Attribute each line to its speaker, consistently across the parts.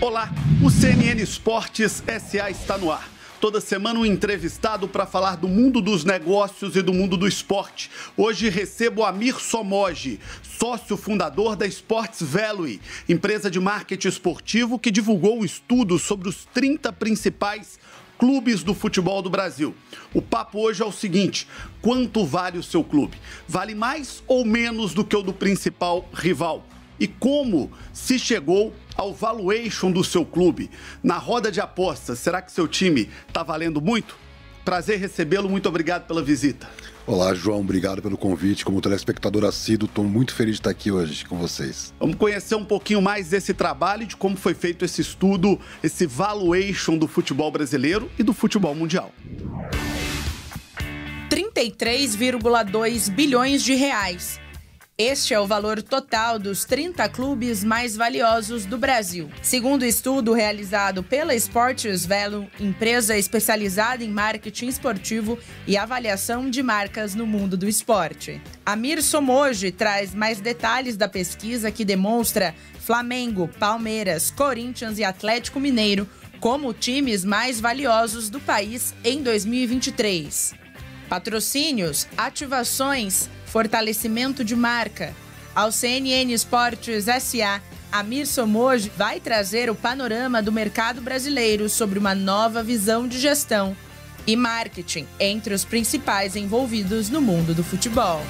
Speaker 1: Olá, o CNN Esportes SA está no ar. Toda semana um entrevistado para falar do mundo dos negócios e do mundo do esporte. Hoje recebo Amir Somoji, sócio fundador da Sports Value, empresa de marketing esportivo que divulgou um estudo sobre os 30 principais clubes do futebol do Brasil. O papo hoje é o seguinte: quanto vale o seu clube? Vale mais ou menos do que o do principal rival? E como se chegou ao valuation do seu clube. Na roda de apostas, será que seu time está valendo muito? Prazer recebê-lo, muito obrigado pela visita.
Speaker 2: Olá, João, obrigado pelo convite. Como telespectador assíduo, estou muito feliz de estar aqui hoje com vocês.
Speaker 1: Vamos conhecer um pouquinho mais desse trabalho, de como foi feito esse estudo, esse valuation do futebol brasileiro e do futebol mundial.
Speaker 3: 33,2 bilhões de reais. Este é o valor total dos 30 clubes mais valiosos do Brasil. Segundo o estudo realizado pela Sports Velo, empresa especializada em marketing esportivo e avaliação de marcas no mundo do esporte. Amir Somoji traz mais detalhes da pesquisa que demonstra Flamengo, Palmeiras, Corinthians e Atlético Mineiro como times mais valiosos do país em 2023. Patrocínios, ativações, fortalecimento de marca. Ao CNN Esportes SA, Amir Somoji vai trazer o panorama do mercado brasileiro sobre uma nova visão de gestão e marketing entre os principais envolvidos no mundo do futebol.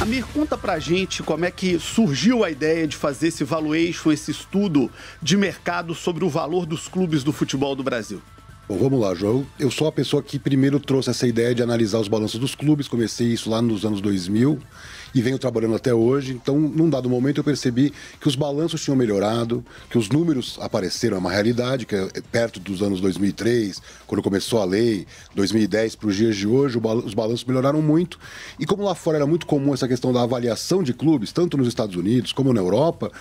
Speaker 1: Amir, conta pra gente como é que surgiu a ideia de fazer esse valuation, esse estudo de mercado sobre o valor dos clubes do futebol do Brasil.
Speaker 2: Bom, vamos lá, João. Eu sou a pessoa que primeiro trouxe essa ideia de analisar os balanços dos clubes. Comecei isso lá nos anos 2000 e venho trabalhando até hoje. Então, num dado momento, eu percebi que os balanços tinham melhorado, que os números apareceram, é uma realidade, que é perto dos anos 2003, quando começou a lei, 2010 para os dias de hoje, os balanços melhoraram muito. E como lá fora era muito comum essa questão da avaliação de clubes, tanto nos Estados Unidos como na Europa,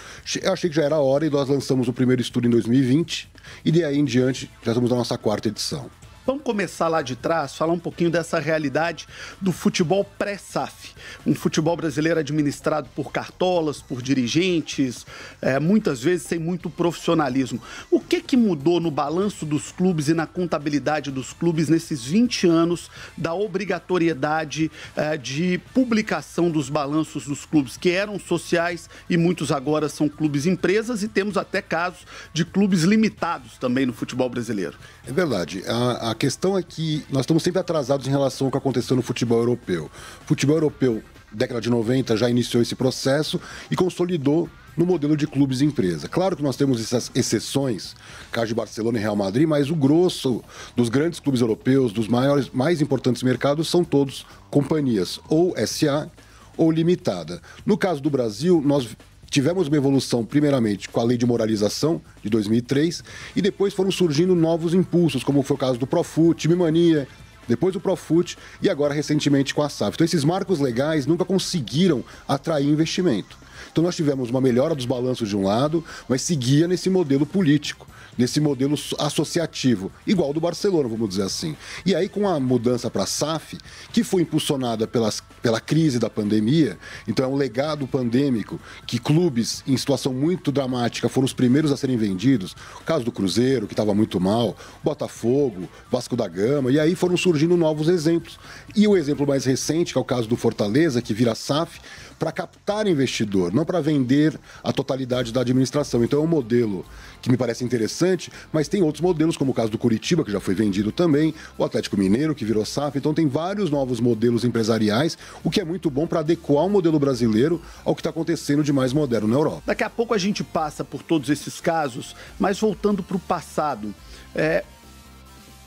Speaker 2: eu achei que já era hora e nós lançamos o primeiro estudo em 2020 e de aí em diante, já estamos na nossa quarta edição.
Speaker 1: Vamos começar lá de trás, falar um pouquinho dessa realidade do futebol pré-SAF um futebol brasileiro administrado por cartolas, por dirigentes, é, muitas vezes sem muito profissionalismo. O que, que mudou no balanço dos clubes e na contabilidade dos clubes nesses 20 anos da obrigatoriedade é, de publicação dos balanços dos clubes, que eram sociais e muitos agora são clubes empresas e temos até casos de clubes limitados também no futebol brasileiro? É verdade.
Speaker 2: A, a questão é que nós estamos sempre atrasados em relação ao que aconteceu no futebol europeu. O futebol europeu década de 90 já iniciou esse processo e consolidou no modelo de clubes e empresa. Claro que nós temos essas exceções, caso de Barcelona e Real Madrid, mas o grosso dos grandes clubes europeus, dos maiores, mais importantes mercados, são todos companhias ou SA ou limitada. No caso do Brasil, nós tivemos uma evolução, primeiramente, com a lei de moralização de 2003 e depois foram surgindo novos impulsos, como foi o caso do Profut, Mania depois o Profut e agora recentemente com a SAF. Então esses marcos legais nunca conseguiram atrair investimento. Então nós tivemos uma melhora dos balanços de um lado, mas seguia nesse modelo político nesse modelo associativo, igual do Barcelona, vamos dizer assim. E aí, com a mudança para a SAF, que foi impulsionada pelas, pela crise da pandemia, então é um legado pandêmico que clubes em situação muito dramática foram os primeiros a serem vendidos. O caso do Cruzeiro, que estava muito mal, Botafogo, Vasco da Gama, e aí foram surgindo novos exemplos. E o exemplo mais recente, que é o caso do Fortaleza, que vira SAF, para captar investidor, não para vender a totalidade da administração. Então é um modelo que me parece interessante, mas tem outros modelos, como o caso do Curitiba, que já foi vendido também, o Atlético Mineiro, que virou SAF. Então tem vários novos modelos empresariais, o que é muito bom para adequar o modelo brasileiro ao que está acontecendo de mais moderno na Europa. Daqui a pouco a gente passa por todos esses
Speaker 1: casos, mas voltando para o passado. É...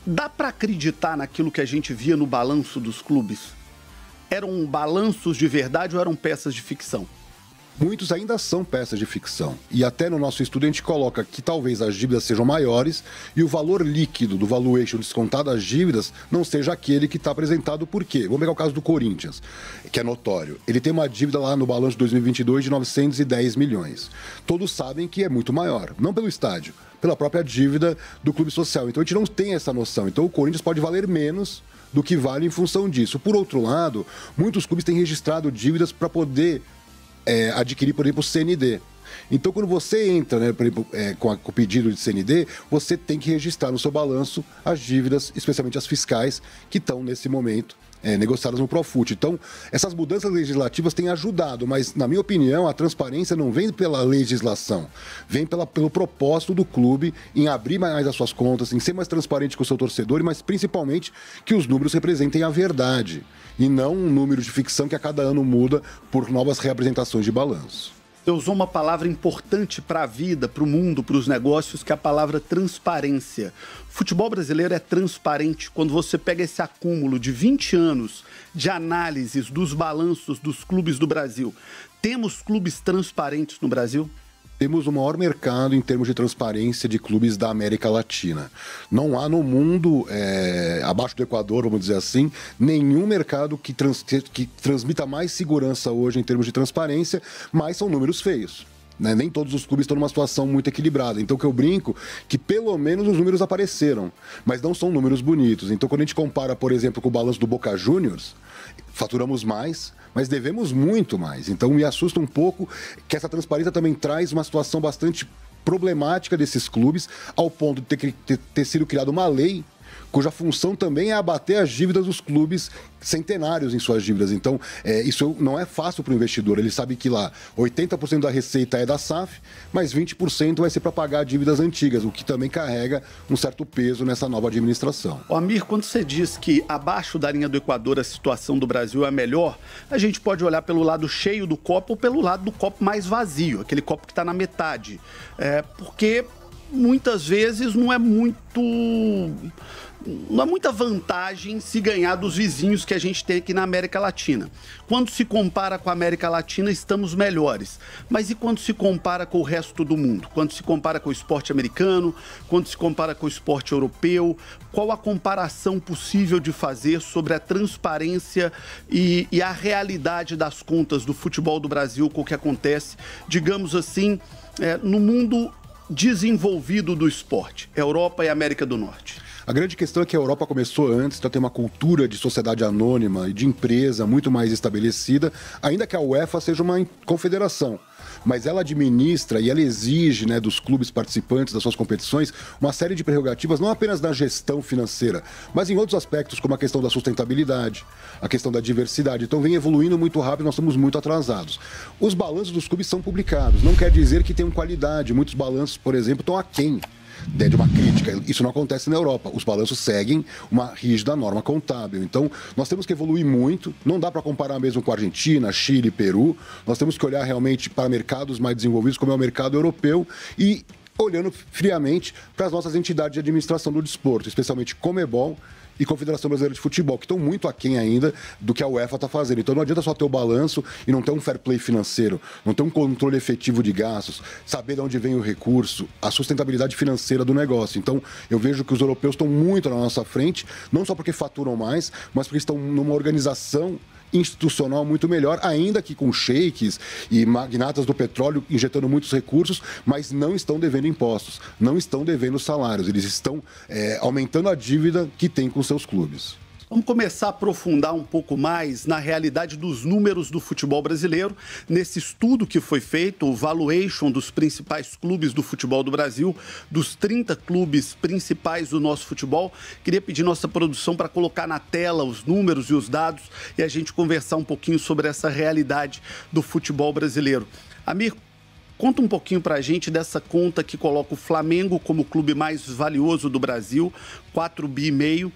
Speaker 1: Dá para acreditar naquilo que a gente via no balanço dos clubes? Eram balanços de verdade ou eram
Speaker 2: peças de ficção? muitos ainda são peças de ficção. E até no nosso estudo a gente coloca que talvez as dívidas sejam maiores e o valor líquido do valuation descontado às dívidas não seja aquele que está apresentado por quê? Vamos pegar o caso do Corinthians, que é notório. Ele tem uma dívida lá no balanço de 2022 de 910 milhões. Todos sabem que é muito maior, não pelo estádio, pela própria dívida do clube social. Então a gente não tem essa noção. Então o Corinthians pode valer menos do que vale em função disso. Por outro lado, muitos clubes têm registrado dívidas para poder é, adquirir, por exemplo, CND. Então, quando você entra, né, exemplo, é, com, a, com, o pedido de CND, você tem que registrar no seu balanço as dívidas, especialmente as fiscais, que estão nesse momento é, negociadas no Profut. Então, essas mudanças legislativas têm ajudado, mas, na minha opinião, a transparência não vem pela legislação, vem pela, pelo propósito do clube em abrir mais as suas contas, em ser mais transparente com o seu torcedor, mas principalmente que os números representem a verdade e não um número de ficção que a cada ano muda por novas reapresentações de balanço. Você usou uma palavra importante para a vida, para o mundo, para
Speaker 1: os negócios, que é a palavra transparência. O futebol brasileiro é transparente quando você pega esse acúmulo de 20 anos de análises dos balanços dos clubes do
Speaker 2: Brasil. Temos clubes transparentes no Brasil? temos o maior mercado em termos de transparência de clubes da América Latina. Não há no mundo, é, abaixo do Equador, vamos dizer assim, nenhum mercado que, trans, que transmita mais segurança hoje em termos de transparência, mas são números feios. Né? Nem todos os clubes estão numa situação muito equilibrada. Então, que eu brinco que pelo menos os números apareceram, mas não são números bonitos. Então, quando a gente compara, por exemplo, com o balanço do Boca Juniors, faturamos mais, mas devemos muito mais. Então me assusta um pouco que essa transparência também traz uma situação bastante problemática desses clubes, ao ponto de ter, ter, ter sido criada uma lei cuja função também é abater as dívidas dos clubes centenários em suas dívidas. Então, é, isso não é fácil para o investidor. Ele sabe que lá 80% da receita é da SAF, mas 20% vai ser para pagar dívidas antigas, o que também carrega um certo peso nessa nova administração.
Speaker 1: O Amir, quando você diz que abaixo da linha do Equador a situação do Brasil é melhor, a gente pode olhar pelo lado cheio do copo ou pelo lado do copo mais vazio, aquele copo que está na metade. É, porque muitas vezes não é muito não é muita vantagem se ganhar dos vizinhos que a gente tem aqui na América Latina. Quando se compara com a América Latina, estamos melhores. Mas e quando se compara com o resto do mundo? Quando se compara com o esporte americano? Quando se compara com o esporte europeu? Qual a comparação possível de fazer sobre a transparência e, e a realidade das contas do futebol do Brasil com o que acontece, digamos assim, é, no mundo desenvolvido do esporte, Europa e América do Norte?
Speaker 2: A grande questão é que a Europa começou antes, então tem uma cultura de sociedade anônima e de empresa muito mais estabelecida, ainda que a UEFA seja uma confederação mas ela administra e ela exige né, dos clubes participantes das suas competições uma série de prerrogativas, não apenas na gestão financeira, mas em outros aspectos, como a questão da sustentabilidade, a questão da diversidade. Então vem evoluindo muito rápido, nós estamos muito atrasados. Os balanços dos clubes são publicados, não quer dizer que tenham qualidade. Muitos balanços, por exemplo, estão aquém de uma crítica. Isso não acontece na Europa. Os balanços seguem uma rígida norma contábil. Então, nós temos que evoluir muito. Não dá para comparar mesmo com a Argentina, Chile, Peru. Nós temos que olhar realmente para mercados mais desenvolvidos, como é o mercado europeu, e olhando friamente para as nossas entidades de administração do desporto, especialmente Comebol e Confederação Brasileira de Futebol, que estão muito aquém ainda do que a UEFA está fazendo. Então não adianta só ter o balanço e não ter um fair play financeiro, não ter um controle efetivo de gastos, saber de onde vem o recurso, a sustentabilidade financeira do negócio. Então eu vejo que os europeus estão muito na nossa frente, não só porque faturam mais, mas porque estão numa organização institucional muito melhor, ainda que com sheiks e magnatas do petróleo injetando muitos recursos, mas não estão devendo impostos, não estão devendo salários, eles estão é, aumentando a dívida que têm com seus clubes.
Speaker 1: Vamos começar a aprofundar um pouco mais na
Speaker 2: realidade dos números do futebol brasileiro.
Speaker 1: Nesse estudo que foi feito, o valuation dos principais clubes do futebol do Brasil, dos 30 clubes principais do nosso futebol. Queria pedir nossa produção para colocar na tela os números e os dados e a gente conversar um pouquinho sobre essa realidade do futebol brasileiro. Amir, Conta um pouquinho para a gente dessa conta que coloca o Flamengo como o clube mais valioso do Brasil, 4 bi e meio,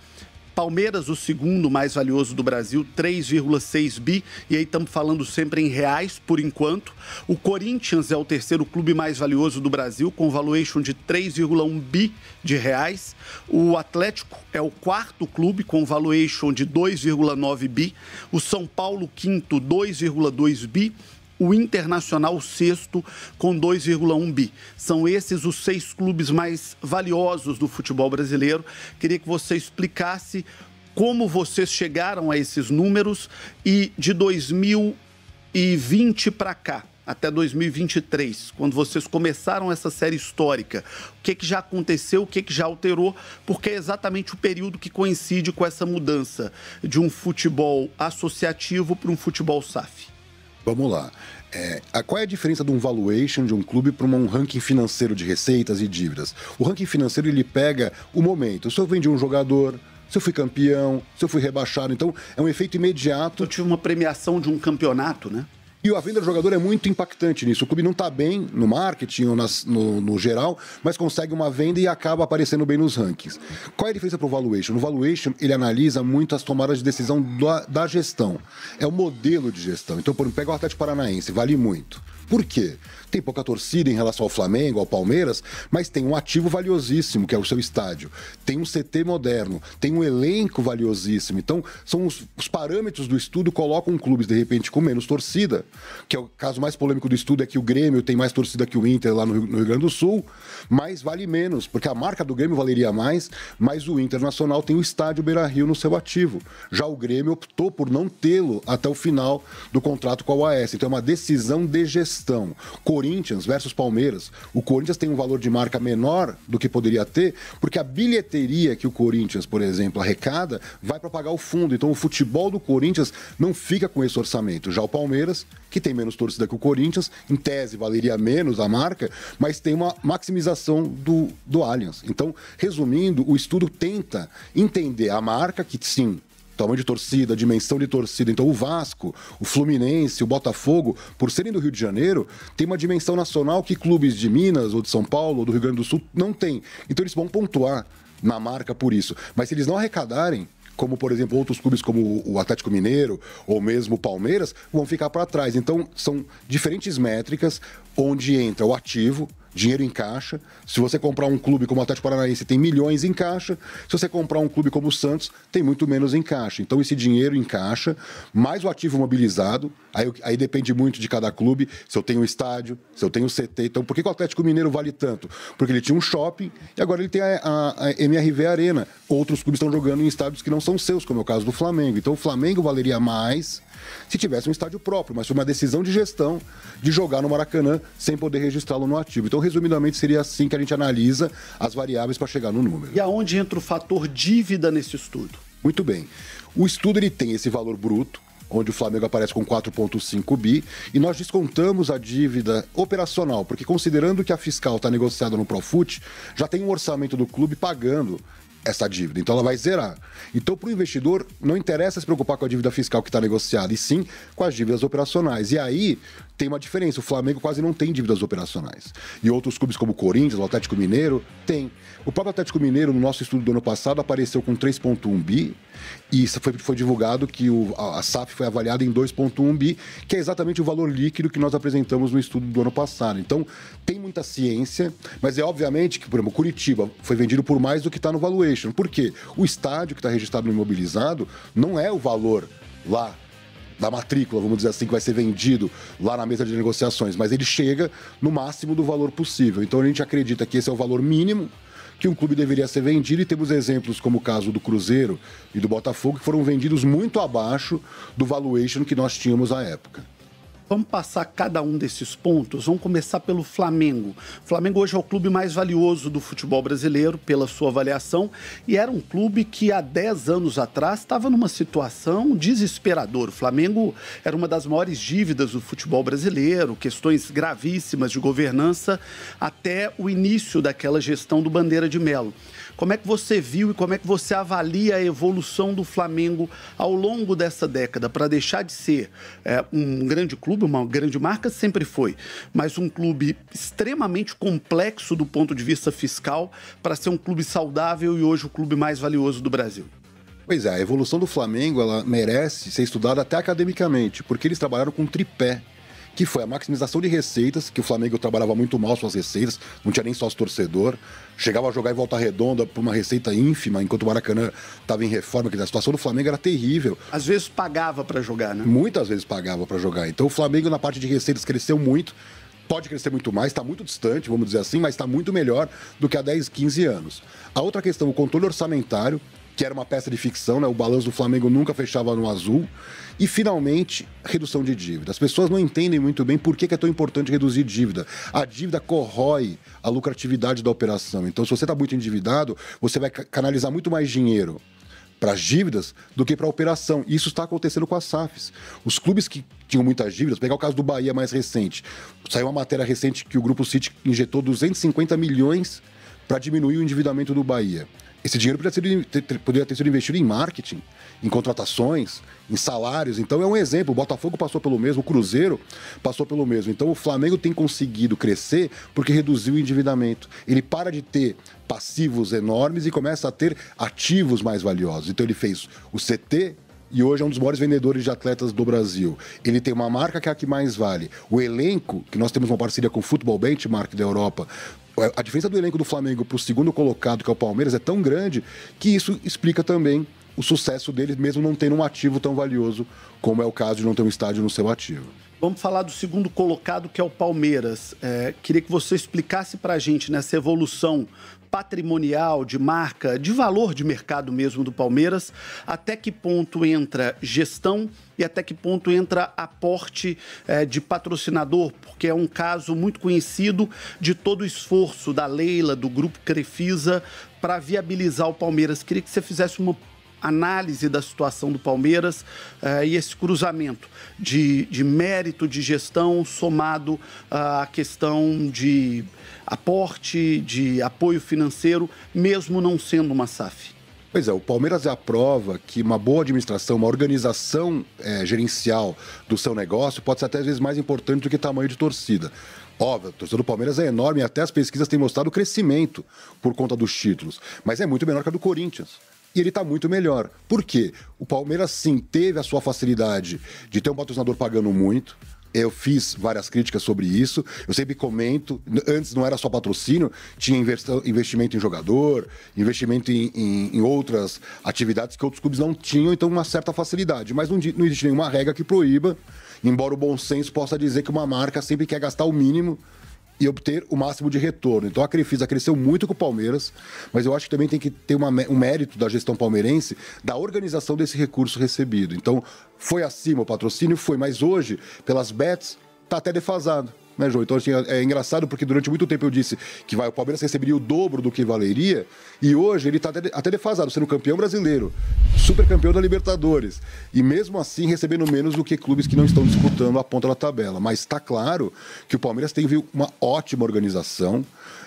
Speaker 1: Palmeiras, o segundo mais valioso do Brasil, 3,6 bi, e aí estamos falando sempre em reais por enquanto. O Corinthians é o terceiro clube mais valioso do Brasil, com valuation de 3,1 bi de reais. O Atlético é o quarto clube, com valuation de 2,9 bi. O São Paulo, quinto, 2,2 bi o Internacional sexto com 2,1 bi. São esses os seis clubes mais valiosos do futebol brasileiro. Queria que você explicasse como vocês chegaram a esses números e de 2020 para cá, até 2023, quando vocês começaram essa série histórica, o que, é que já aconteceu, o que, é que já alterou, porque é exatamente o período que coincide com essa mudança de um futebol associativo para um futebol SAF.
Speaker 2: Vamos lá. É, a, qual é a diferença de um valuation de um clube para um ranking financeiro de receitas e dívidas? O ranking financeiro ele pega o momento. Se eu vendi um jogador, se eu fui campeão, se eu fui rebaixado. Então é um efeito imediato. Eu então, tive uma premiação de um campeonato, né? E a venda do jogador é muito impactante nisso. O clube não está bem no marketing ou nas, no, no, geral, mas consegue uma venda e acaba aparecendo bem nos rankings. Qual é a diferença para o valuation? No valuation, ele analisa muito as tomadas de decisão da, da gestão. É o modelo de gestão. Então, por exemplo, pega o Atlético Paranaense, vale muito. Por quê? tem pouca torcida em relação ao Flamengo, ao Palmeiras, mas tem um ativo valiosíssimo, que é o seu estádio. Tem um CT moderno, tem um elenco valiosíssimo. Então, são os, os parâmetros do estudo colocam clubes, de repente, com menos torcida, que é o caso mais polêmico do estudo, é que o Grêmio tem mais torcida que o Inter lá no Rio, no Rio Grande do Sul, mas vale menos, porque a marca do Grêmio valeria mais, mas o Internacional tem o estádio Beira-Rio no seu ativo. Já o Grêmio optou por não tê-lo até o final do contrato com a UAS. Então, é uma decisão de gestão. Corinthians versus Palmeiras, o Corinthians tem um valor de marca menor do que poderia ter, porque a bilheteria que o Corinthians, por exemplo, arrecada, vai para pagar o fundo. Então o futebol do Corinthians não fica com esse orçamento. Já o Palmeiras, que tem menos torcida que o Corinthians, em tese valeria menos a marca, mas tem uma maximização do, do Allianz. Então, resumindo, o estudo tenta entender a marca, que sim, tamanho de torcida, dimensão de torcida. Então o Vasco, o Fluminense, o Botafogo, por serem do Rio de Janeiro, tem uma dimensão nacional que clubes de Minas, ou de São Paulo, ou do Rio Grande do Sul não têm. Então eles vão pontuar na marca por isso. Mas se eles não arrecadarem, como por exemplo outros clubes como o Atlético Mineiro ou mesmo o Palmeiras, vão ficar para trás. Então são diferentes métricas onde entra o ativo, dinheiro em caixa. Se você comprar um clube como o Atlético Paranaense, tem milhões em caixa. Se você comprar um clube como o Santos, tem muito menos em caixa. Então, esse dinheiro em caixa, mais o ativo mobilizado, aí, aí depende muito de cada clube, se eu tenho estádio, se eu tenho CT. Então, por que, que, o Atlético Mineiro vale tanto? Porque ele tinha um shopping e agora ele tem a, a, a MRV Arena. Outros clubes estão jogando em estádios que não são seus, como é o caso do Flamengo. Então, o Flamengo valeria mais se tivesse um estádio próprio, mas foi uma decisão de gestão de jogar no Maracanã sem poder registrá-lo no ativo. Então, resumidamente, seria assim que a gente analisa as variáveis para chegar no número. E aonde entra o fator dívida nesse estudo? Muito bem. O estudo ele tem esse valor bruto, onde o Flamengo aparece com 4,5 bi, e nós descontamos a dívida operacional, porque considerando que a fiscal está negociada no Profut, já tem um orçamento do clube pagando essa dívida. Então ela vai zerar. Então, para o investidor, não interessa se preocupar com a dívida fiscal que está negociada, e sim com as dívidas operacionais. E aí, tem uma diferença. O Flamengo quase não tem dívidas operacionais. E outros clubes como o Corinthians, o Atlético Mineiro, tem. O próprio Atlético Mineiro, no nosso estudo do ano passado, apareceu com 3,1 bi e foi, foi divulgado que o, a, a SAF foi avaliada em 2,1 bi, que é exatamente o valor líquido que nós apresentamos no estudo do ano passado. Então, tem muita ciência, mas é obviamente que, por exemplo, Curitiba foi vendido por mais do que está no valuation. Por quê? O estádio que está registrado no imobilizado não é o valor lá da matrícula, vamos dizer assim, que vai ser vendido lá na mesa de negociações, mas ele chega no máximo do valor possível. Então a gente acredita que esse é o valor mínimo que um clube deveria ser vendido e temos exemplos como o caso do Cruzeiro e do Botafogo que foram vendidos muito abaixo do valuation que nós tínhamos à época.
Speaker 1: Vamos passar cada um desses pontos. Vamos começar pelo Flamengo. O Flamengo hoje é o clube mais valioso do futebol brasileiro, pela sua avaliação, e era um clube que há 10 anos atrás estava numa situação desesperadora. O Flamengo era uma das maiores dívidas do futebol brasileiro, questões gravíssimas de governança até o início daquela gestão do Bandeira de Melo. Como é que você viu e como é que você avalia a evolução do Flamengo ao longo dessa década para deixar de ser é, um grande clube, uma grande marca sempre foi, mas um clube extremamente complexo do ponto de vista fiscal para ser um clube saudável e hoje o clube mais valioso do Brasil?
Speaker 2: Pois é, a evolução do Flamengo ela merece ser estudada até academicamente, porque eles trabalharam com tripé que foi a maximização de receitas, que o Flamengo trabalhava muito mal suas receitas, não tinha nem sócio torcedor, chegava a jogar em volta redonda por uma receita ínfima, enquanto o Maracanã estava em reforma, que a situação do Flamengo era terrível. Às vezes pagava para jogar, né? Muitas vezes pagava para jogar. Então o Flamengo na parte de receitas cresceu muito, pode crescer muito mais, está muito distante, vamos dizer assim, mas está muito melhor do que há 10, 15 anos. A outra questão, o controle orçamentário, que era uma peça de ficção, né? O balanço do Flamengo nunca fechava no azul. E, finalmente, redução de dívida. As pessoas não entendem muito bem por que é tão importante reduzir dívida. A dívida corrói a lucratividade da operação. Então, se você está muito endividado, você vai canalizar muito mais dinheiro para as dívidas do que para a operação. Isso está acontecendo com as SAFs. Os clubes que tinham muitas dívidas, pegar o caso do Bahia mais recente, saiu uma matéria recente que o Grupo City injetou 250 milhões para diminuir o endividamento do Bahia. Esse dinheiro poderia ter, sido, poderia ter sido investido em marketing, em contratações, em salários. Então é um exemplo. O Botafogo passou pelo mesmo, o Cruzeiro passou pelo mesmo. Então o Flamengo tem conseguido crescer porque reduziu o endividamento. Ele para de ter passivos enormes e começa a ter ativos mais valiosos. Então ele fez o CT, e hoje é um dos maiores vendedores de atletas do Brasil. Ele tem uma marca que é a que mais vale. O elenco, que nós temos uma parceria com o Football Benchmark da Europa a diferença do elenco do Flamengo para o segundo colocado, que é o Palmeiras, é tão grande que isso explica também o sucesso deles, mesmo não tendo um ativo tão valioso como é o caso de não ter um estádio no seu ativo. Vamos falar
Speaker 1: do segundo colocado, que é o Palmeiras. É, queria que você explicasse para a gente nessa evolução patrimonial, de marca, de valor de mercado mesmo do Palmeiras, até que ponto entra gestão e até que ponto entra aporte é, de patrocinador, porque é um caso muito conhecido de todo o esforço da Leila, do Grupo Crefisa, para viabilizar o Palmeiras. Queria que você fizesse uma análise da situação do Palmeiras eh, e esse cruzamento de, de mérito de gestão somado ah, à questão de aporte, de apoio financeiro, mesmo não sendo uma SAF.
Speaker 2: Pois é, o Palmeiras é a prova que uma boa administração, uma organização é, gerencial do seu negócio pode ser até às vezes mais importante do que tamanho de torcida. Óbvio, a torcida do Palmeiras é enorme e até as pesquisas têm mostrado crescimento por conta dos títulos, mas é muito menor que a do Corinthians e ele está muito melhor. Por quê? O Palmeiras sim teve a sua facilidade de ter um patrocinador pagando muito. Eu fiz várias críticas sobre isso. Eu sempre comento. Antes não era só patrocínio, tinha investimento em jogador, investimento em, em, em outras atividades que outros clubes não tinham, então uma certa facilidade. Mas não, não existe nenhuma regra que proíba, embora o bom senso possa dizer que uma marca sempre quer gastar o mínimo e obter o máximo de retorno. Então a Crefisa cresceu muito com o Palmeiras, mas eu acho que também tem que ter uma, um mérito da gestão palmeirense da organização desse recurso recebido. Então foi acima o patrocínio, foi, mas hoje, pelas bets, está até defasado né, João? Então, assim, é, é engraçado porque durante muito tempo eu disse que vai, o Palmeiras receberia o dobro do que valeria, e hoje ele está até, até defasado, sendo campeão brasileiro, super campeão da Libertadores, e mesmo assim recebendo menos do que clubes que não estão disputando a ponta da tabela. Mas está claro que o Palmeiras tem uma ótima organização.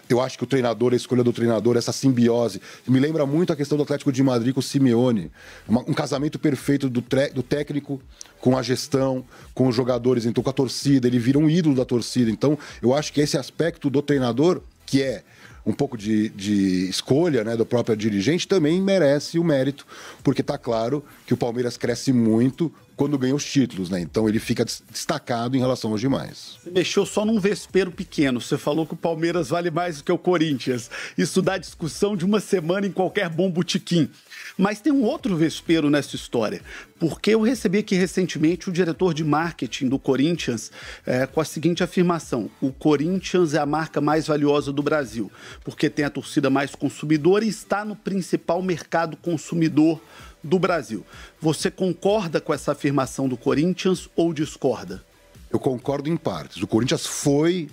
Speaker 2: Eu acho que o treinador, a escolha do treinador, essa simbiose, me lembra muito a questão do Atlético de Madrid com o Simeone. Uma, um casamento perfeito do, tre, do técnico com a gestão, com os jogadores, então com a torcida. Ele vira um ídolo da torcida então, eu acho que esse aspecto do treinador, que é um pouco de, de escolha né, do próprio dirigente, também merece o mérito, porque está claro que o Palmeiras cresce muito quando ganha os títulos, né? Então ele fica destacado em relação aos demais.
Speaker 1: Você mexeu só num vespeiro pequeno. Você falou que o Palmeiras vale mais do que o Corinthians. Isso dá discussão de uma semana em qualquer bom botequim. Mas tem um outro vespeiro nessa história, porque eu recebi aqui recentemente o diretor de marketing do Corinthians é, com a seguinte afirmação: o Corinthians é a marca mais valiosa do Brasil, porque tem a torcida mais consumidora e está no principal mercado consumidor do Brasil.
Speaker 2: Você concorda com essa afirmação do Corinthians ou discorda? Eu concordo em partes. O Corinthians foi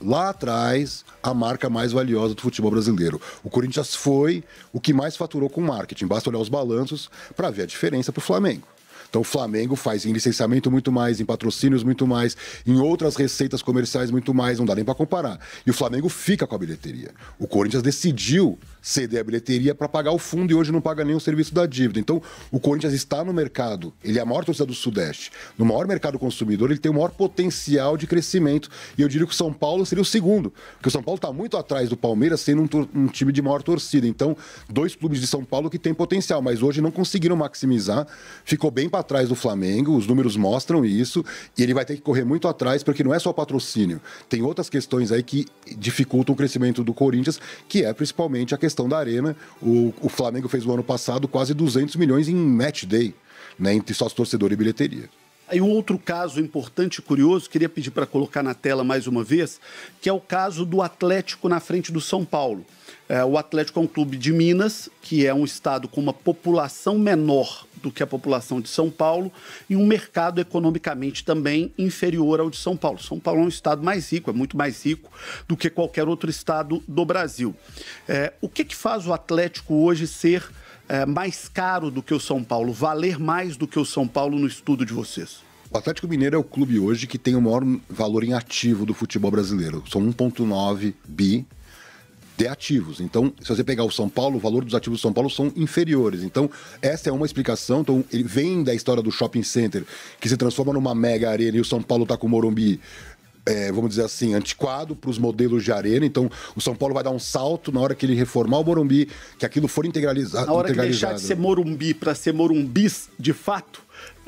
Speaker 2: lá atrás a marca mais valiosa do futebol brasileiro. O Corinthians foi o que mais faturou com marketing. Basta olhar os balanços para ver a diferença para o Flamengo. Então o Flamengo faz em licenciamento muito mais, em patrocínios muito mais, em outras receitas comerciais muito mais, não dá nem para comparar. E o Flamengo fica com a bilheteria. O Corinthians decidiu ceder a bilheteria para pagar o fundo e hoje não paga nenhum serviço da dívida. Então o Corinthians está no mercado, ele é a maior torcida do Sudeste, no maior mercado consumidor, ele tem o maior potencial de crescimento. E eu diria que o São Paulo seria o segundo, porque o São Paulo está muito atrás do Palmeiras, sendo um, um time de maior torcida. Então, dois clubes de São Paulo que têm potencial, mas hoje não conseguiram maximizar, ficou bem para trás do Flamengo, os números mostram isso, e ele vai ter que correr muito atrás, porque não é só patrocínio. Tem outras questões aí que dificultam o crescimento do Corinthians, que é principalmente a questão da arena. O, o Flamengo fez no ano passado quase 200 milhões em match day, né, entre sócio torcedor e bilheteria. Aí um outro caso importante e curioso, queria
Speaker 1: pedir para colocar na tela mais uma vez, que é o caso do Atlético na frente do São Paulo. É, o Atlético é um clube de Minas, que é um estado com uma população menor do que a população de São Paulo e um mercado economicamente também inferior ao de São Paulo. São Paulo é um estado mais rico, é muito mais rico do que qualquer outro estado do Brasil. É, o que, que faz o Atlético hoje ser é, mais caro do que o São Paulo,
Speaker 2: valer mais do que o São Paulo no estudo de vocês? O Atlético Mineiro é o clube hoje que tem o maior valor em ativo do futebol brasileiro. São 1,9 bi de ativos. Então, se você pegar o São Paulo, o valor dos ativos do São Paulo são inferiores. Então, essa é uma explicação. Então, ele vem da história do shopping center, que se transforma numa mega arena e o São Paulo está com o Morumbi é, vamos dizer assim, antiquado para os modelos de arena. Então, o São Paulo vai dar um salto na hora que ele reformar o Morumbi, que aquilo for integralizado. Na hora que deixar de ser
Speaker 1: Morumbi para ser
Speaker 2: Morumbis de fato,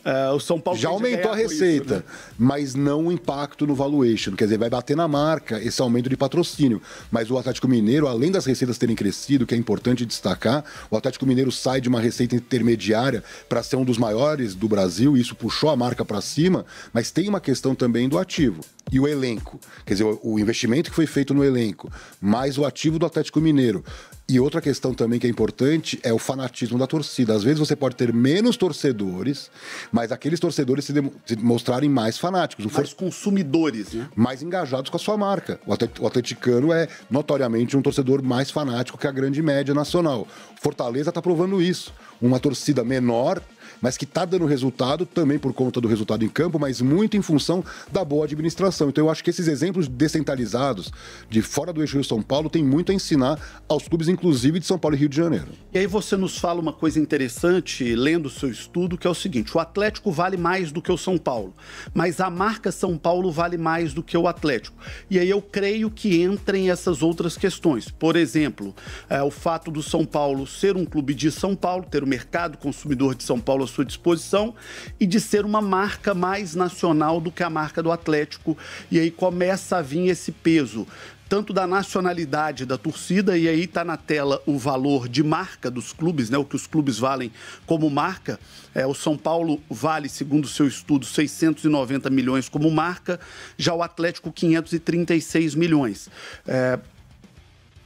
Speaker 2: Uh, o São Paulo já aumentou a receita, isso, né? mas não o impacto no valuation. Quer dizer, vai bater na marca esse aumento de patrocínio. Mas o Atlético Mineiro, além das receitas terem crescido, que é importante destacar, o Atlético Mineiro sai de uma receita intermediária para ser um dos maiores do Brasil, e isso puxou a marca para cima, mas tem uma questão também do ativo e o elenco. Quer dizer, o investimento que foi feito no elenco, mais o ativo do Atlético Mineiro. E outra questão também que é importante é o fanatismo da torcida. Às vezes você pode ter menos torcedores, mas aqueles torcedores se, se mostrarem mais fanáticos. Mais
Speaker 1: consumidores, né?
Speaker 2: Mais engajados com a sua marca. O, atlet o atleticano é notoriamente um torcedor mais fanático que a grande média nacional. Fortaleza está provando isso. Uma torcida menor mas que está dando resultado também por conta do resultado em campo, mas muito em função da boa administração. Então eu acho que esses exemplos descentralizados de fora do eixo Rio São Paulo tem muito a ensinar aos clubes, inclusive de São Paulo e Rio de Janeiro. E aí você nos fala uma coisa interessante, lendo o
Speaker 1: seu estudo, que é o seguinte: o Atlético vale mais do que o São Paulo, mas a marca São Paulo vale mais do que o Atlético. E aí eu creio que entrem essas outras questões. Por exemplo, é, o fato do São Paulo ser um clube de São Paulo, ter o mercado consumidor de São Paulo Paulo à sua disposição e de ser uma marca mais nacional do que a marca do Atlético. E aí começa a vir esse peso tanto da nacionalidade da torcida, e aí está na tela o valor de marca dos clubes, né? o que os clubes valem como marca. É, o São Paulo vale, segundo seu estudo, 690 milhões como marca, já o Atlético, 536 milhões. É,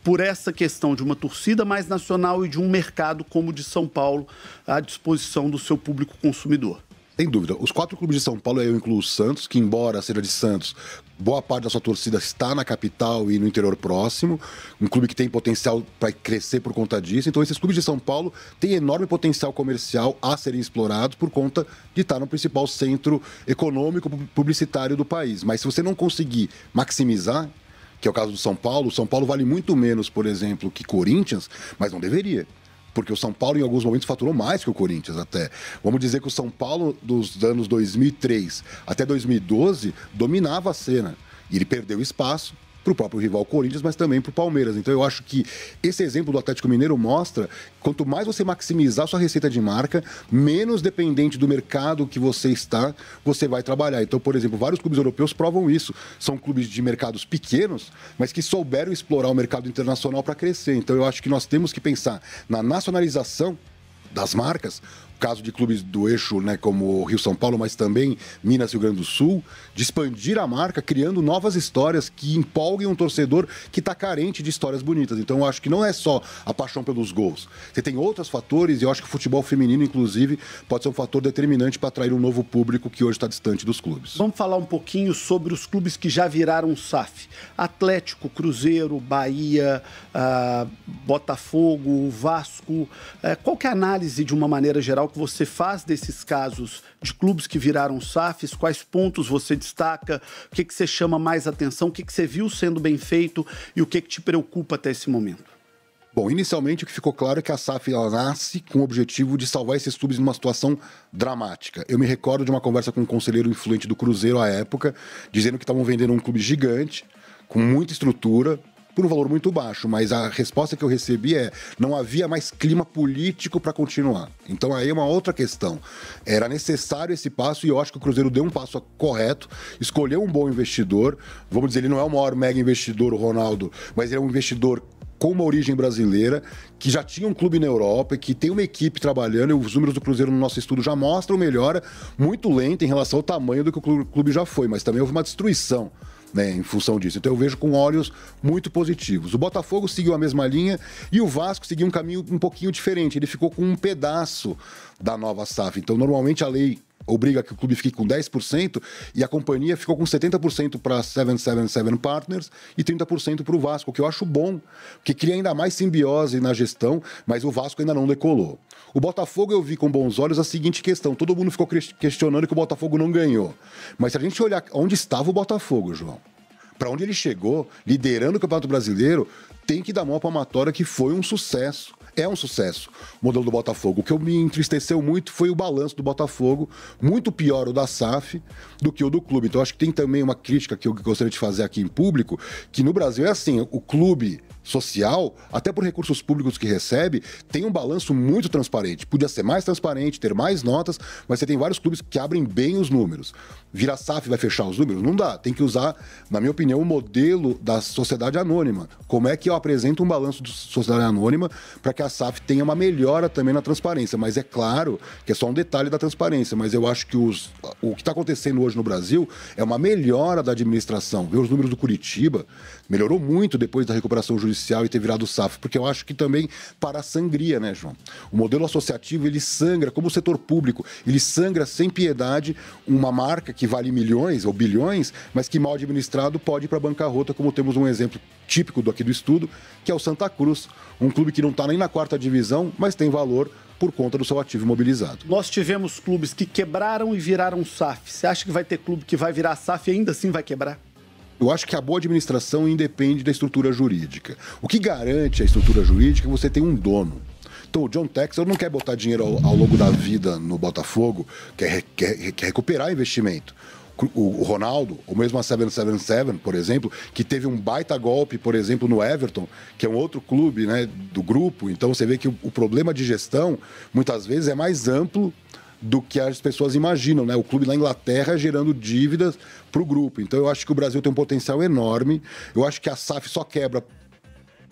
Speaker 1: por essa questão de uma torcida mais nacional e de um mercado como o de São Paulo à disposição do
Speaker 2: seu público consumidor. Sem dúvida. Os quatro clubes de São Paulo, eu incluo o Santos, que embora seja de Santos, boa parte da sua torcida está na capital e no interior próximo. Um clube que tem potencial para crescer por conta disso. Então, esses clubes de São Paulo têm enorme potencial comercial a serem explorados por conta de estar no principal centro econômico publicitário do país. Mas se você não conseguir maximizar que é o caso do São Paulo, o São Paulo vale muito menos, por exemplo, que Corinthians, mas não deveria porque o São Paulo em alguns momentos faturou mais que o Corinthians até. Vamos dizer que o São Paulo dos anos 2003 até 2012 dominava a cena. E ele perdeu espaço, para o próprio rival Corinthians, mas também para o Palmeiras. Então eu acho que esse exemplo do Atlético Mineiro mostra quanto mais você maximizar sua receita de marca, menos dependente do mercado que você está, você vai trabalhar. Então, por exemplo, vários clubes europeus provam isso. São clubes de mercados pequenos, mas que souberam explorar o mercado internacional para crescer. Então eu acho que nós temos que pensar na nacionalização das marcas caso de clubes do eixo, né, como Rio São Paulo, mas também Minas e Rio Grande do Sul, de expandir a marca, criando novas histórias que empolguem um torcedor que está carente de histórias bonitas. Então eu acho que não é só a paixão pelos gols. Você tem outros fatores e eu acho que o futebol feminino, inclusive, pode ser um fator determinante para atrair um novo público que hoje está distante dos clubes. Vamos falar um pouquinho sobre
Speaker 1: os clubes que já viraram SAF. Atlético, Cruzeiro, Bahia, ah, Botafogo, Vasco. Eh, qual que é a análise, de uma maneira geral, que você faz desses casos de clubes que viraram SAFs? Quais pontos você destaca? O que, que você chama mais atenção? O que, que você viu sendo bem feito e o que, que te preocupa até esse momento?
Speaker 2: Bom, inicialmente o que ficou claro é que a SAF nasce com o objetivo de salvar esses clubes numa situação dramática. Eu me recordo de uma conversa com um conselheiro influente do Cruzeiro à época, dizendo que estavam vendendo um clube gigante, com muita estrutura, por um valor muito baixo, mas a resposta que eu recebi é: não havia mais clima político para continuar. Então aí é uma outra questão. Era necessário esse passo e eu acho que o Cruzeiro deu um passo correto, escolheu um bom investidor. Vamos dizer, ele não é o maior mega investidor, o Ronaldo, mas ele é um investidor com uma origem brasileira, que já tinha um clube na Europa, que tem uma equipe trabalhando, e os números do Cruzeiro no nosso estudo já mostram melhora muito lenta em relação ao tamanho do que o clube já foi, mas também houve uma destruição né, em função disso. Então eu vejo com olhos muito positivos. O Botafogo seguiu a mesma linha e o Vasco seguiu um caminho um pouquinho diferente. Ele ficou com um pedaço da nova SAF. Então, normalmente a lei obriga que o clube fique com 10% e a companhia ficou com 70% para 777 Partners e 30% para o Vasco, que eu acho bom, que cria ainda mais simbiose na gestão, mas o Vasco ainda não decolou. O Botafogo eu vi com bons olhos a seguinte questão: todo mundo ficou questionando que o Botafogo não ganhou. Mas se a gente olhar onde estava o Botafogo, João, para onde ele chegou, liderando o Campeonato Brasileiro, tem que dar mão para a palmatória que foi um sucesso é um sucesso, o modelo do Botafogo. O que me entristeceu muito foi o balanço do Botafogo, muito pior o da SAF do que o do clube. Então acho que tem também uma crítica que eu gostaria de fazer aqui em público, que no Brasil é assim, o clube social, até por recursos públicos que recebe, tem um balanço muito transparente. Podia ser mais transparente, ter mais notas, mas você tem vários clubes que abrem bem os números. Vira SAF vai fechar os números? Não dá. Tem que usar, na minha opinião, o modelo da sociedade anônima. Como é que eu apresento um balanço da sociedade anônima para que a SAF tenha uma melhora também na transparência? Mas é claro que é só um detalhe da transparência, mas eu acho que os, o que está acontecendo hoje no Brasil é uma melhora da administração. Ver os números do Curitiba, Melhorou muito depois da recuperação judicial e ter virado SAF, porque eu acho que também para a sangria, né, João? O modelo associativo, ele sangra, como o setor público, ele sangra sem piedade uma marca que vale milhões ou bilhões, mas que mal administrado pode ir para a bancarrota, como temos um exemplo típico do aqui do estudo, que é o Santa Cruz, um clube que não está nem na quarta divisão, mas tem valor por conta do seu ativo imobilizado. Nós
Speaker 1: tivemos clubes que quebraram e viraram SAF. Você acha que vai ter clube que vai virar SAF e ainda assim vai
Speaker 2: quebrar? Eu acho que a boa administração independe da estrutura jurídica. O que garante a estrutura jurídica é você ter um dono. Então, o John Texel não quer botar dinheiro ao, ao longo da vida no Botafogo, quer, quer, quer recuperar investimento o Ronaldo, ou mesmo a 777, por exemplo, que teve um baita golpe, por exemplo, no Everton, que é um outro clube né, do grupo. Então você vê que o, o problema de gestão, muitas vezes, é mais amplo do que as pessoas imaginam, né? O clube na Inglaterra gerando dívidas para o grupo. Então eu acho que o Brasil tem um potencial enorme. Eu acho que a SAF só quebra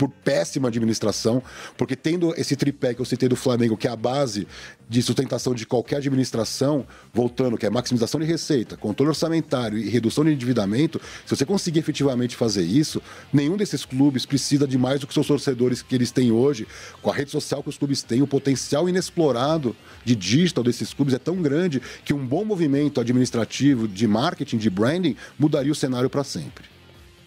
Speaker 2: por péssima administração, porque tendo esse tripé que eu citei do Flamengo, que é a base de sustentação de qualquer administração, voltando, que é maximização de receita, controle orçamentário e redução de endividamento, se você conseguir efetivamente fazer isso, nenhum desses clubes precisa de mais do que seus torcedores que eles têm hoje, com a rede social que os clubes têm, o potencial inexplorado de digital desses clubes é tão grande que um bom movimento administrativo, de marketing, de branding, mudaria o cenário para sempre.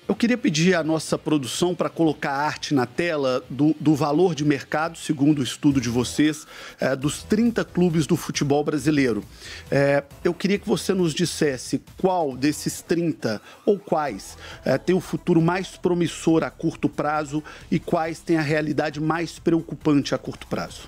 Speaker 1: Eu queria pedir à nossa produção para colocar a arte na tela do, do, valor de mercado, segundo o estudo de vocês, é, dos 30 clubes do futebol brasileiro. É, eu queria que você nos dissesse qual desses 30 ou quais é, tem o futuro mais promissor a curto prazo e quais tem a realidade mais preocupante a curto prazo.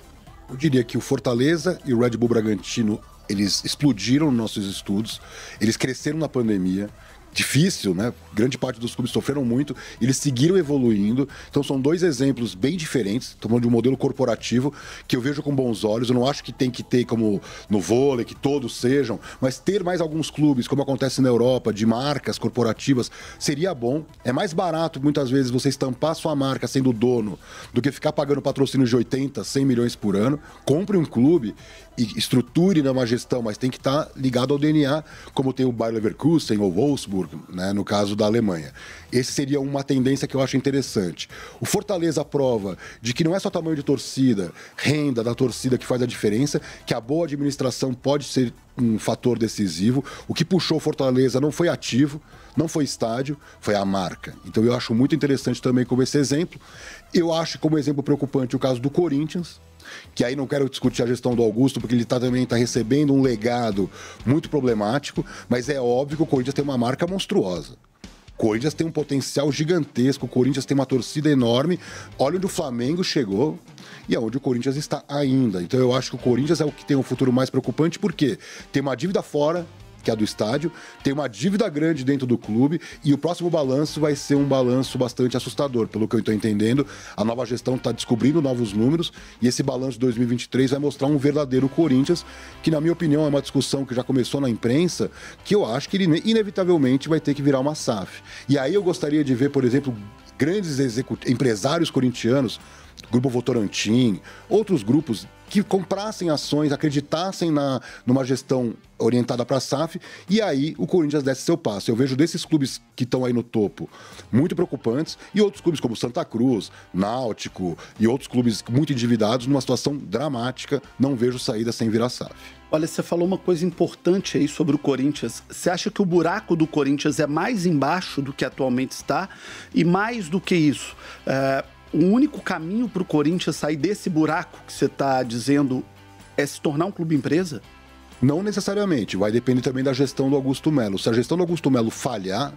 Speaker 2: Eu diria que o Fortaleza e o Red Bull Bragantino eles explodiram nos nossos estudos, eles cresceram na pandemia difícil, né? Grande parte dos clubes sofreram muito, eles seguiram evoluindo. Então são dois exemplos bem diferentes, tomando de um modelo corporativo que eu vejo com bons olhos. Eu não acho que tem que ter como no vôlei que todos sejam, mas ter mais alguns clubes, como acontece na Europa, de marcas corporativas, seria bom. É mais barato muitas vezes você estampar sua marca sendo dono do que ficar pagando patrocínio de 80, 100 milhões por ano. Compre um clube e estruture numa gestão, mas tem que estar tá ligado ao DNA, como tem o Bayer Leverkusen ou Wolfsburg né, no caso da Alemanha. Essa seria uma tendência que eu acho interessante. O Fortaleza prova de que não é só tamanho de torcida, renda da torcida que faz a diferença, que a boa administração pode ser um fator decisivo. O que puxou o Fortaleza não foi ativo, não foi estádio, foi a marca. Então eu acho muito interessante também como esse exemplo. Eu acho como exemplo preocupante o caso do Corinthians, que aí não quero discutir a gestão do Augusto, porque ele tá, também está recebendo um legado muito problemático, mas é óbvio que o Corinthians tem uma marca monstruosa. O Corinthians tem um potencial gigantesco, o Corinthians tem uma torcida enorme. Olha onde o Flamengo chegou e aonde o Corinthians está ainda. Então eu acho que o Corinthians é o que tem um futuro mais preocupante, porque tem uma dívida fora, que é a do estádio, tem uma dívida grande dentro do clube e o próximo balanço vai ser um balanço bastante assustador, pelo que eu estou entendendo. A nova gestão está descobrindo novos números e esse balanço de 2023 vai mostrar um verdadeiro Corinthians, que, na minha opinião, é uma discussão que já começou na imprensa, que eu acho que ele inevitavelmente vai ter que virar uma SAF. E aí eu gostaria de ver, por exemplo, grandes empresários corintianos Grupo Votorantim, outros grupos que comprassem ações, acreditassem na, numa gestão orientada para a SAF, e aí o Corinthians desse seu passo. Eu vejo desses clubes que estão aí no topo muito preocupantes, e outros clubes como Santa Cruz, Náutico e outros clubes muito endividados numa situação dramática, não vejo saída sem virar SAF.
Speaker 1: Olha, você falou uma coisa importante aí sobre o Corinthians. Você acha que o buraco do Corinthians é mais embaixo do que atualmente está? E mais do que isso, é o único caminho
Speaker 2: para o Corinthians sair desse buraco que você está dizendo é se tornar um clube empresa? Não necessariamente, vai depender também da gestão do Augusto Melo. Se a gestão do Augusto Melo falhar,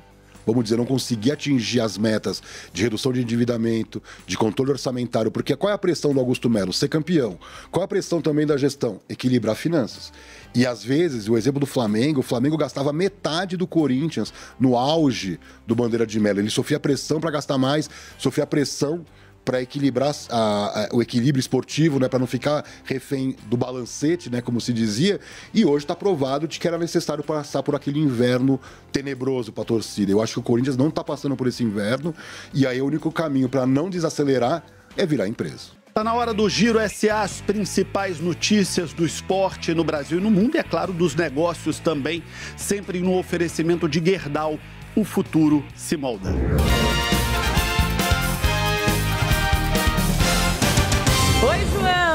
Speaker 2: vamos dizer, não conseguir atingir as metas de redução de endividamento, de controle orçamentário, porque qual é a pressão do Augusto Melo? Ser campeão. Qual é a pressão também da gestão? Equilibrar finanças. E às vezes, o exemplo do Flamengo, o Flamengo gastava metade do Corinthians no auge do Bandeira de Melo. Ele sofria pressão para gastar mais, sofria pressão para equilibrar a, a, o equilíbrio esportivo, né, para não ficar refém do balancete, né, como se dizia. E hoje está provado de que era necessário passar por aquele inverno tenebroso para a torcida. Eu acho que o Corinthians não está passando por esse inverno e aí o único caminho para não desacelerar é virar empresa.
Speaker 1: Está na hora do Giro SA, as principais notícias do esporte no Brasil e no mundo, e é claro, dos negócios também, sempre no oferecimento de Gerdau, o futuro se molda.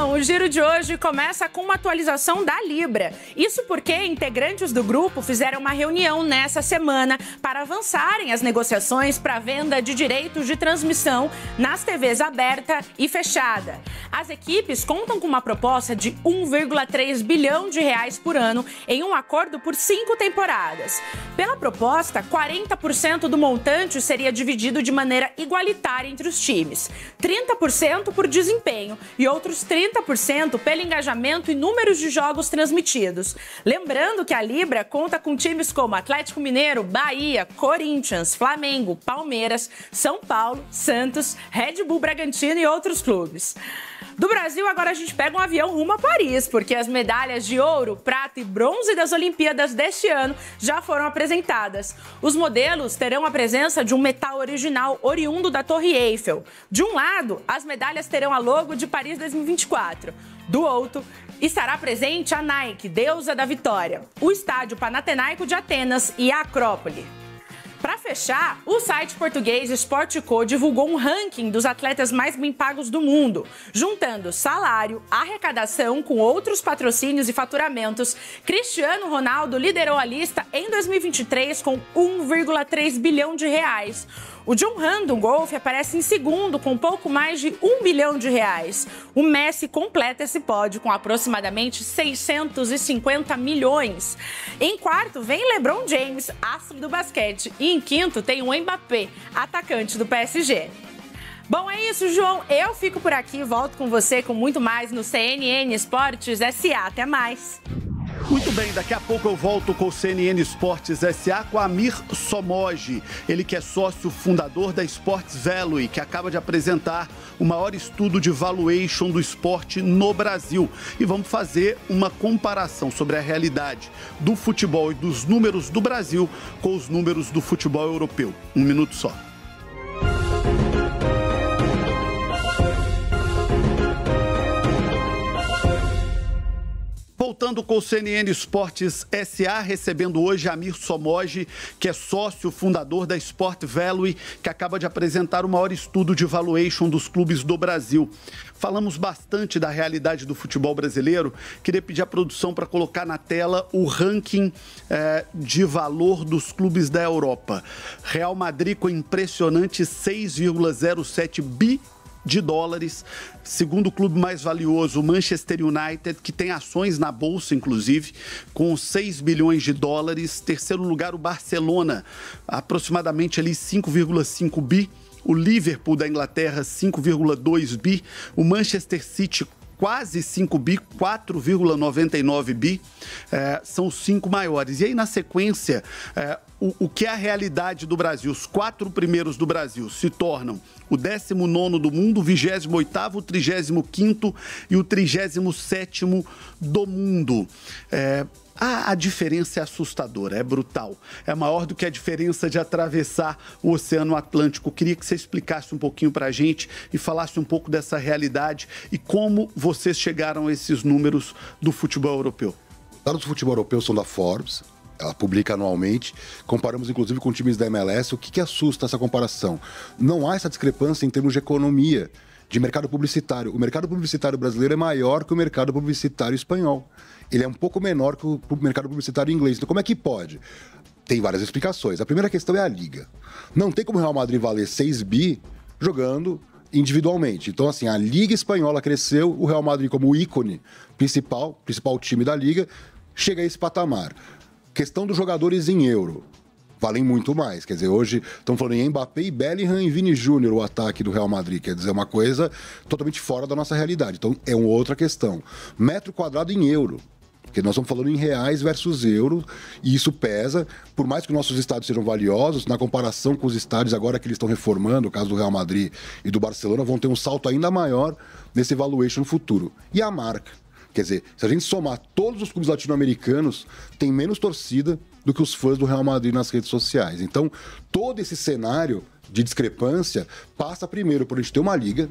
Speaker 3: Então, o giro de hoje começa com uma atualização da Libra. Isso porque integrantes do grupo fizeram uma reunião nessa semana para avançarem as negociações para a venda de direitos de transmissão nas TVs aberta e fechada. As equipes contam com uma proposta de 1,3 bilhão de reais por ano em um acordo por cinco temporadas. Pela proposta, 40% do montante seria dividido de maneira igualitária entre os times, 30% por desempenho e outros 30% 30% pelo engajamento e números de jogos transmitidos. Lembrando que a Libra conta com times como Atlético Mineiro, Bahia, Corinthians, Flamengo, Palmeiras, São Paulo, Santos, Red Bull Bragantino e outros clubes. Do Brasil, agora a gente pega um avião rumo a Paris, porque as medalhas de ouro, prata e bronze das Olimpíadas deste ano já foram apresentadas. Os modelos terão a presença de um metal original oriundo da Torre Eiffel. De um lado, as medalhas terão a logo de Paris 2024. Do outro, estará presente a Nike, deusa da vitória, o estádio Panatenaico de Atenas e a Acrópole. Para fechar, o site português Sportico divulgou um ranking dos atletas mais bem pagos do mundo, juntando salário, arrecadação com outros patrocínios e faturamentos. Cristiano Ronaldo liderou a lista em 2023 com 1,3 bilhão de reais. O John Random Golf aparece em segundo com pouco mais de um bilhão de reais. O Messi completa esse pódio com aproximadamente 650 milhões. Em quarto vem LeBron James, astro do basquete, e em quinto tem o Mbappé, atacante do PSG. Bom, é isso, João. Eu fico por aqui, volto com você com muito mais no CNN Esportes SA. Até mais.
Speaker 1: Muito bem, daqui a pouco eu volto com o CNN Esportes SA com Amir Somoji, ele que é sócio fundador da Sports Value, que acaba de apresentar o maior estudo de valuation do esporte no Brasil. E vamos fazer uma comparação sobre a realidade do futebol e dos números do Brasil com os números do futebol europeu. Um minuto só. Voltando com o CNN Esportes SA, recebendo hoje Amir Somoge, que é sócio fundador da Sport Value, que acaba de apresentar o maior estudo de valuation dos clubes do Brasil. Falamos bastante da realidade do futebol brasileiro. Queria pedir à produção para colocar na tela o ranking eh, de valor dos clubes da Europa. Real Madrid com impressionante 6,07 bi de dólares. Segundo clube mais valioso, o Manchester United, que tem ações na bolsa, inclusive, com 6 bilhões de dólares. Terceiro lugar, o Barcelona, aproximadamente ali 5,5 bi o Liverpool da Inglaterra 5,2 bi, o Manchester City quase 5 bi, 4,99 bi, é, são os cinco maiores. E aí, na sequência, é, o, o, que é a realidade do Brasil? Os quatro primeiros do Brasil se tornam o 19 do mundo, o 28, o 35 e o 37 do mundo. É, ah, a diferença é assustadora, é brutal. É maior do que a diferença de atravessar o Oceano Atlântico. Queria que você explicasse um pouquinho para a gente e falasse um pouco dessa realidade e como vocês chegaram a esses números do futebol europeu.
Speaker 2: Dados do futebol europeu são da Forbes, ela publica anualmente. Comparamos inclusive com times da MLS. O que, que assusta essa comparação? Não há essa discrepância em termos de economia de mercado publicitário. O mercado publicitário brasileiro é maior que o mercado publicitário espanhol. Ele é um pouco menor que o mercado publicitário inglês. Então, como é que pode? Tem várias explicações. A primeira questão é a liga. Não tem como o Real Madrid valer 6 bi jogando individualmente. Então, assim, a Liga Espanhola cresceu, o Real Madrid, como ícone principal, principal time da Liga, chega a esse patamar. Questão dos jogadores em euro valem muito mais. Quer dizer, hoje estão falando em Mbappé e Bellingham e Vini Júnior, o ataque do Real Madrid. Quer dizer, é uma coisa totalmente fora da nossa realidade. Então, é uma outra questão. Metro quadrado em euro. Porque nós estamos falando em reais versus euro, e isso pesa. Por mais que nossos estádios sejam valiosos, na comparação com os estádios agora que eles estão reformando, o caso do Real Madrid e do Barcelona, vão ter um salto ainda maior nesse valuation no futuro. E a marca? Quer dizer, se a gente somar todos os clubes latino-americanos, tem menos torcida, do que os fãs do Real Madrid nas redes sociais. Então, todo esse cenário de discrepância passa primeiro por a gente ter uma liga.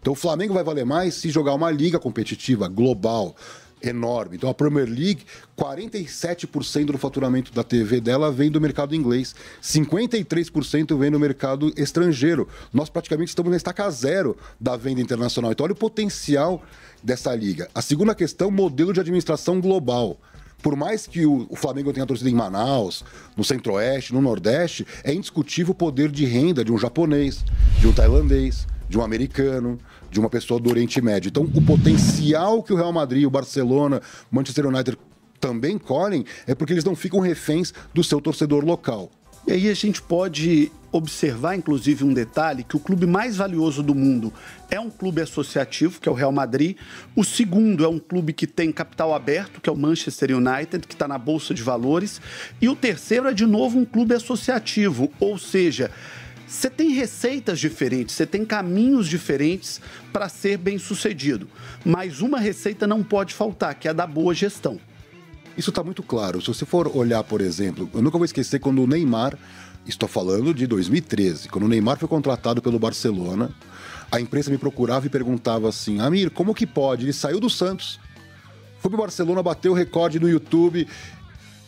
Speaker 2: Então, o Flamengo vai valer mais se jogar uma liga competitiva global enorme. Então a Premier League, 47% do faturamento da TV dela vem do mercado inglês, 53% vem do mercado estrangeiro. Nós praticamente estamos na estaca zero da venda internacional. Então olha o potencial dessa liga. A segunda questão, modelo de administração global por mais que o, o Flamengo tenha torcida em Manaus, no Centro-Oeste, no Nordeste, é indiscutível o poder de renda de um japonês, de um tailandês, de um americano, de uma pessoa do Oriente Médio. Então, o potencial que o Real Madrid, o Barcelona, o Manchester United também colhem é porque eles não ficam reféns do seu torcedor local. E aí a gente
Speaker 1: pode observar, inclusive, um detalhe, que o clube mais valioso do mundo é um clube associativo, que é o Real Madrid. O segundo é um clube que tem capital aberto, que é o Manchester United, que está na Bolsa de Valores. E o terceiro é, de novo, um clube associativo, ou seja, você tem receitas diferentes, você tem caminhos diferentes para
Speaker 2: ser bem sucedido. Mas uma receita não pode faltar, que é a da boa gestão. Isso está muito claro. Se você for olhar, por exemplo, eu nunca vou esquecer quando o Neymar Estou falando de 2013, quando o Neymar foi contratado pelo Barcelona. A imprensa me procurava e perguntava assim: Amir, como que pode? Ele saiu do Santos, foi pro Barcelona, bateu o recorde no YouTube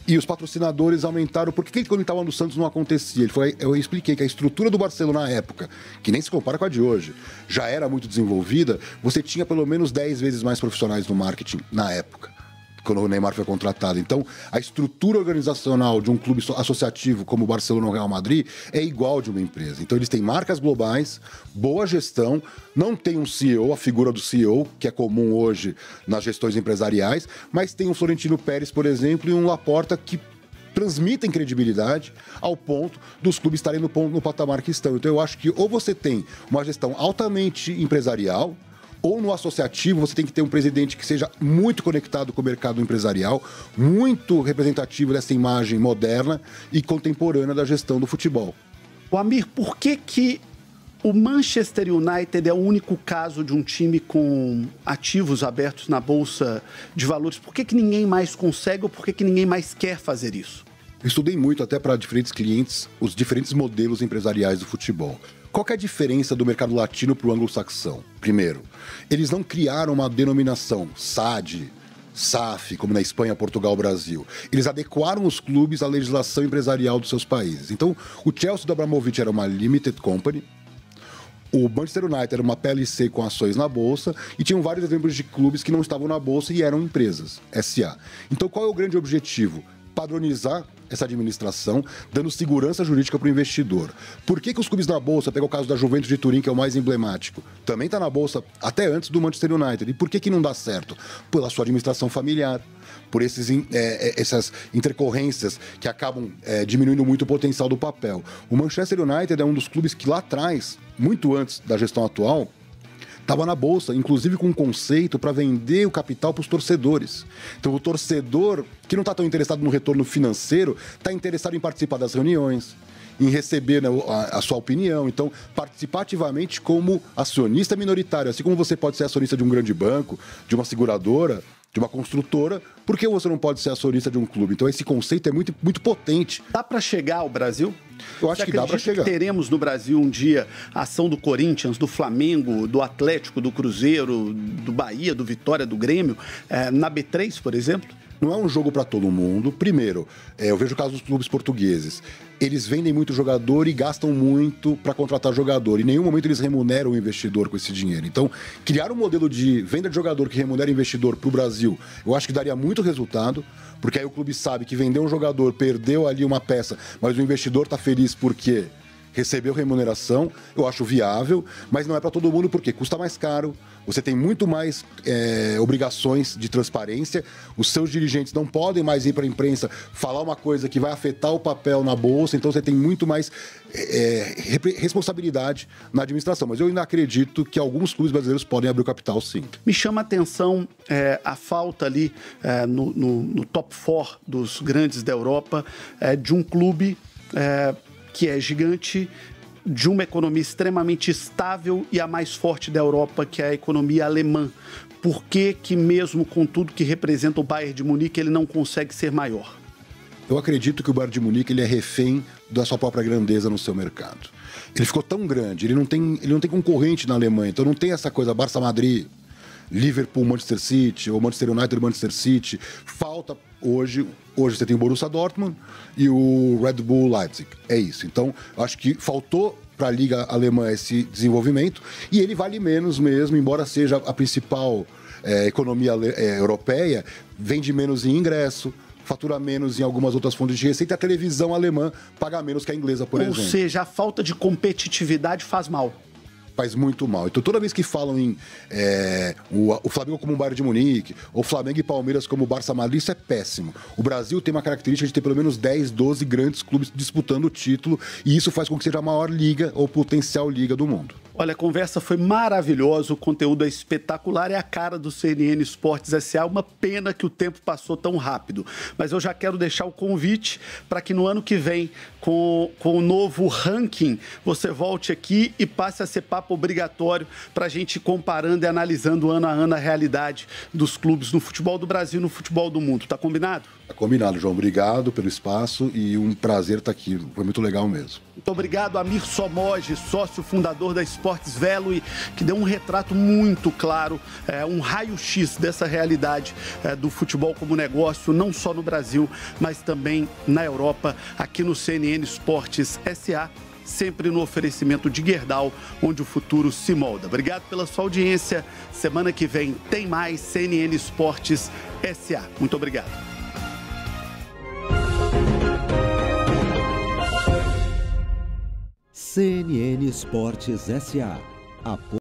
Speaker 2: e os patrocinadores aumentaram. Por que, quando ele estava no Santos não acontecia? Ele foi, eu expliquei que a estrutura do Barcelona na época, que nem se compara com a de hoje, já era muito desenvolvida, você tinha pelo menos 10 vezes mais profissionais no marketing na época quando o Neymar foi contratado. Então, a estrutura organizacional de um clube associativo como o Barcelona ou o Real Madrid é igual de uma empresa. Então, eles têm marcas globais, boa gestão, não tem um CEO, a figura do CEO, que é comum hoje nas gestões empresariais, mas tem um Florentino Pérez, por exemplo, e um Laporta que transmitem credibilidade ao ponto dos clubes estarem no, ponto, no patamar que estão. Então, eu acho que ou você tem uma gestão altamente empresarial, ou no associativo, você tem que ter um presidente que seja muito conectado com o mercado empresarial, muito representativo dessa imagem moderna e contemporânea da gestão do futebol. O Amir, por que que o Manchester United é o único caso de um
Speaker 1: time com ativos abertos na bolsa de valores? Por que que ninguém mais consegue
Speaker 2: ou por que que ninguém mais quer fazer isso? Estudei muito até para diferentes clientes os diferentes modelos empresariais do futebol. Qual é a diferença do mercado latino para o anglo-saxão? Primeiro, eles não criaram uma denominação SAD, SAF, como na Espanha, Portugal, Brasil. Eles adequaram os clubes à legislação empresarial dos seus países. Então, o Chelsea do Abramovich era uma limited company, o Manchester United era uma PLC com ações na bolsa e tinham vários exemplos de clubes que não estavam na bolsa e eram empresas, SA. Então, qual é o grande objetivo? padronizar essa administração, dando segurança jurídica para o investidor. Por que, que os clubes da Bolsa, pega o caso da Juventus de Turim, que é o mais emblemático, também está na Bolsa até antes do Manchester United. E por que, que não dá certo? Pela sua administração familiar, por esses, é, é, essas intercorrências que acabam é, diminuindo muito o potencial do papel. O Manchester United é um dos clubes que lá atrás, muito antes da gestão atual, estava na bolsa, inclusive com um conceito para vender o capital para os torcedores. Então, o torcedor que não está tão interessado no retorno financeiro está interessado em participar das reuniões, em receber né, a, a, sua opinião. Então, participar ativamente como acionista minoritário, assim como você pode ser acionista de um grande banco, de uma seguradora, de uma construtora, por que você não pode ser acionista de um clube? Então esse conceito é muito, muito potente. Dá para chegar ao Brasil? Eu acho Você que dá para chegar. Que
Speaker 1: teremos no Brasil um dia a ação do Corinthians, do Flamengo, do Atlético, do
Speaker 2: Cruzeiro, do Bahia, do Vitória, do Grêmio, é, na B3, por exemplo? Não é um jogo para todo mundo. Primeiro, é, eu vejo o caso dos clubes portugueses. Eles vendem muito jogador e gastam muito para contratar jogador. Em nenhum momento eles remuneram o investidor com esse dinheiro. Então, criar um modelo de venda de jogador que remunera investidor para o Brasil, eu acho que daria muito resultado, porque aí o clube sabe que vendeu um jogador, perdeu ali uma peça, mas o investidor está feliz porque recebeu remuneração, eu acho viável, mas não é para todo mundo porque custa mais caro, você tem muito mais é, obrigações de transparência, os seus dirigentes não podem mais ir para a imprensa falar uma coisa que vai afetar o papel na bolsa, então você tem muito mais é, responsabilidade na administração. Mas eu ainda acredito que alguns clubes brasileiros podem abrir o capital, sim.
Speaker 1: Me chama a atenção é, a falta ali no, no, no, top 4 dos grandes da Europa de um clube é, que é gigante, de uma economia extremamente estável e a mais forte da Europa, que é a economia alemã. Por que, que mesmo com tudo que representa o Bayern de Munique, ele não consegue ser maior?
Speaker 2: Eu acredito que o Bayern de Munique ele é refém da sua própria grandeza no seu mercado. Ele ficou tão grande, ele não tem, ele não tem concorrente na Alemanha, então não tem essa coisa Barça Madrid, Liverpool, Manchester City, ou Manchester United, Manchester City. Falta hoje, hoje você tem o Borussia Dortmund e o Red Bull Leipzig. É isso. Então, acho que faltou para a liga alemã esse desenvolvimento e ele vale menos mesmo, embora seja a principal é, economia é, europeia, vende menos em ingresso, fatura menos em algumas outras fontes de receita, a televisão alemã paga menos que a inglesa, por Ou exemplo. Ou seja, a falta de competitividade faz mal faz muito mal. Então, toda vez que falam em é, o, o, Flamengo como um bairro de Munique, ou Flamengo e Palmeiras como o Barça Madrid, isso é péssimo. O Brasil tem uma característica de ter pelo menos 10, 12 grandes clubes disputando o título, e isso faz com que seja a maior liga ou potencial liga do mundo.
Speaker 1: Olha, a conversa foi maravilhosa, o conteúdo é espetacular, é a cara do CNN Esportes SA. É uma pena que o tempo passou tão rápido. Mas eu já quero deixar o convite para que no ano que vem, com, com o novo ranking, você volte aqui e passe a ser papo obrigatório para a gente comparando e analisando ano a ano a realidade dos clubes no futebol do Brasil e no futebol do mundo. Tá combinado?
Speaker 2: Tá combinado, João. Obrigado pelo espaço e um prazer estar tá aqui. Foi muito legal mesmo.
Speaker 1: Muito obrigado, Amir Somoge, sócio fundador da Esportes Velo, que deu um retrato muito claro, é, um raio-x dessa realidade é, do futebol como negócio, não só no Brasil, mas também na Europa, aqui no CNN Esportes SA sempre no oferecimento de Guerdal, onde o futuro se molda. Obrigado pela sua audiência. Semana que vem tem mais CNN Esportes SA. Muito obrigado.
Speaker 2: CNN Esportes SA.